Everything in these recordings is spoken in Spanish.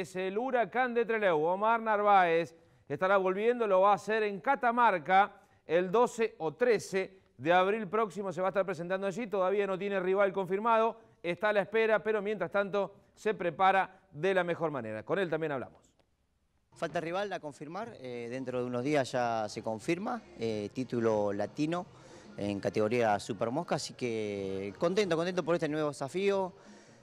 es el huracán de Trelew. Omar Narváez estará volviendo, lo va a hacer en Catamarca el 12 o 13 de abril próximo, se va a estar presentando allí, todavía no tiene rival confirmado, está a la espera, pero mientras tanto se prepara de la mejor manera. Con él también hablamos. Falta rival a confirmar, eh, dentro de unos días ya se confirma, eh, título latino en categoría Supermosca. así que contento, contento por este nuevo desafío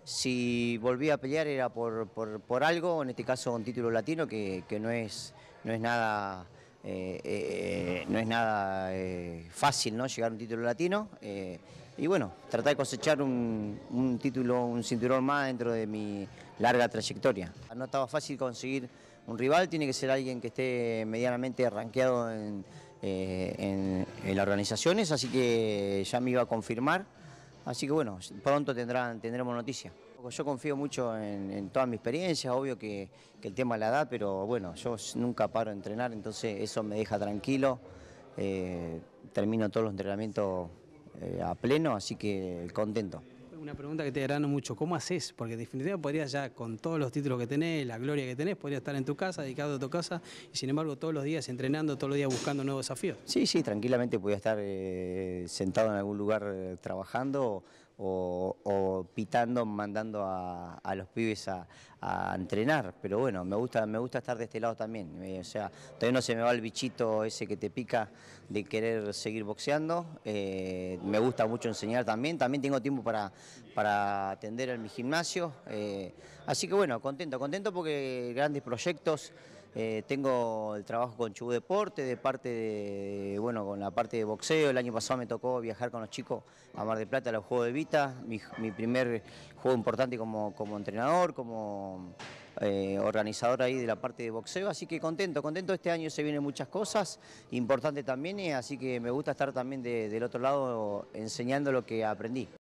si volví a pelear era por, algo, en este caso un título latino que, no, es, nada... Eh, eh, eh, fácil llegar a un título latino. y bueno, tratar de cosechar un, título, un cinturón más dentro de mi larga trayectoria. No estaba fácil conseguir un rival, tiene que ser alguien que esté medianamente rankeado en las organizaciones, así que ya me iba a confirmar. Así que bueno, pronto tendrán, tendremos noticias. Yo confío mucho en, toda mi experiencia, obvio que, el tema la edad, pero bueno, yo nunca paro de entrenar, entonces eso me deja tranquilo. Eh, termino todos los entrenamientos eh, a pleno, así que contento. Una pregunta que te agrada mucho, ¿cómo haces? Porque definitivamente podrías ya, con todos los títulos que tenés, la gloria que tenés, podrías estar en tu casa, dedicado a tu casa, y sin embargo todos los días entrenando, todos los días buscando nuevos desafíos. Sí, sí, tranquilamente podía estar eh, sentado en algún lugar eh, trabajando o, pitando, mandando a, los pibes a, entrenar. Pero bueno, me gusta, me gusta estar de este lado también. Eh, o sea, todavía no se me va el bichito ese que te pica de querer seguir boxeando. Eh, me gusta mucho enseñar también. También tengo tiempo para, para atender en mi gimnasio. Eh, así que bueno, contento, contento porque grandes proyectos. Eh, tengo el trabajo con Chubu Deporte, de parte bueno, con la parte de boxeo. El año pasado me tocó viajar con los chicos a Mar del Plata a los Juegos de Vita, mi, primer juego importante como, como entrenador, como eh, organizador ahí de la parte de boxeo, así que contento, contento, este año se vienen muchas cosas, importante también, eh, así que me gusta estar también del otro lado enseñando lo que aprendí.